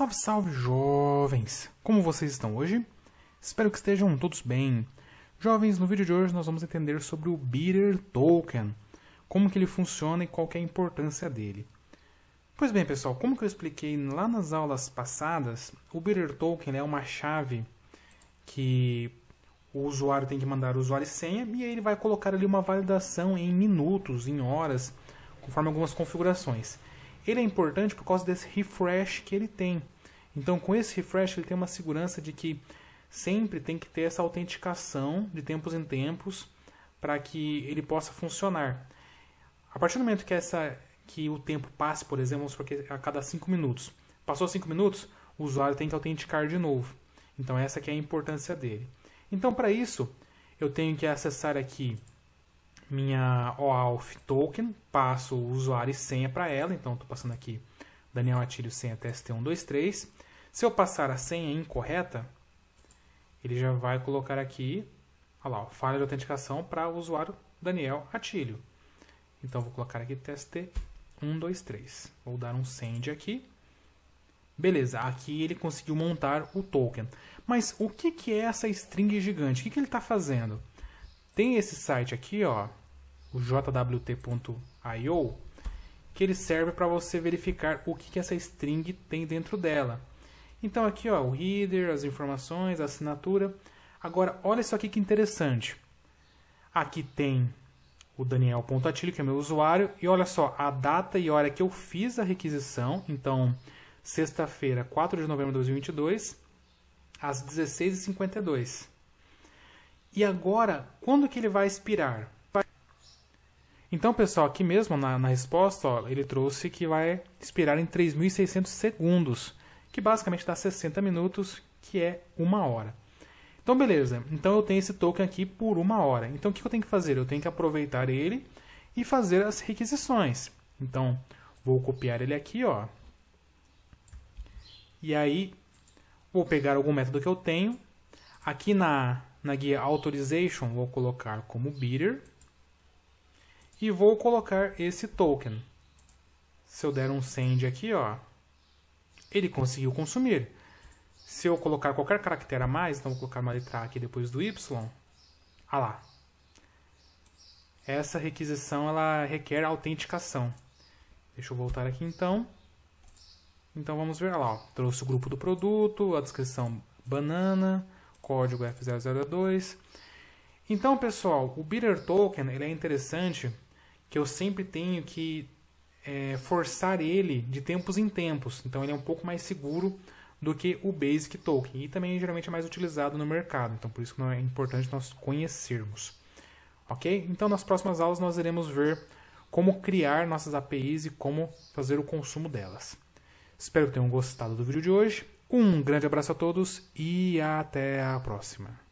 Salve, salve, jovens! Como vocês estão hoje? Espero que estejam todos bem. Jovens, no vídeo de hoje nós vamos entender sobre o Bitter Token, como que ele funciona e qual é a importância dele. Pois bem, pessoal, como que eu expliquei lá nas aulas passadas, o Bitter Token é uma chave que o usuário tem que mandar o usuário e senha e aí ele vai colocar ali uma validação em minutos, em horas, conforme algumas configurações. Ele é importante por causa desse refresh que ele tem. Então, com esse refresh, ele tem uma segurança de que sempre tem que ter essa autenticação de tempos em tempos para que ele possa funcionar. A partir do momento que, essa, que o tempo passe, por exemplo, vamos a cada 5 minutos, passou 5 minutos, o usuário tem que autenticar de novo. Então, essa que é a importância dele. Então, para isso, eu tenho que acessar aqui minha OAuth token, passo o usuário e senha para ela, então estou passando aqui Daniel Atílio senha tst123, se eu passar a senha incorreta, ele já vai colocar aqui, olha lá, falha de autenticação para o usuário Daniel Atilho. Então, vou colocar aqui teste 123. Vou dar um send aqui. Beleza, aqui ele conseguiu montar o token. Mas o que, que é essa string gigante? O que, que ele está fazendo? Tem esse site aqui, ó, o jwt.io, que ele serve para você verificar o que, que essa string tem dentro dela. Então aqui ó, o reader, as informações, a assinatura. Agora, olha isso aqui que interessante. Aqui tem o Daniel Pontatilho, que é meu usuário, e olha só, a data e hora que eu fiz a requisição, então, sexta-feira, 4 de novembro de 2022, às 16h52. E agora, quando que ele vai expirar? Então, pessoal, aqui mesmo na, na resposta, ó, ele trouxe que vai expirar em 3.600 segundos que basicamente dá 60 minutos, que é uma hora. Então, beleza. Então, eu tenho esse token aqui por uma hora. Então, o que eu tenho que fazer? Eu tenho que aproveitar ele e fazer as requisições. Então, vou copiar ele aqui, ó. E aí, vou pegar algum método que eu tenho. Aqui na, na guia Authorization, vou colocar como Bidder. E vou colocar esse token. Se eu der um send aqui, ó, ele conseguiu consumir. Se eu colocar qualquer caractere a mais, então vou colocar uma letra A aqui depois do Y, ah lá. Essa requisição ela requer autenticação. Deixa eu voltar aqui então. Então vamos ver lá, ó. trouxe o grupo do produto, a descrição banana, código F002. Então, pessoal, o Bitter Token ele é interessante que eu sempre tenho que é, forçar ele de tempos em tempos. Então ele é um pouco mais seguro do que o Basic Token. E também geralmente é mais utilizado no mercado. Então por isso que é importante nós conhecermos. Ok? Então nas próximas aulas nós iremos ver como criar nossas APIs e como fazer o consumo delas. Espero que tenham gostado do vídeo de hoje. Um grande abraço a todos e até a próxima.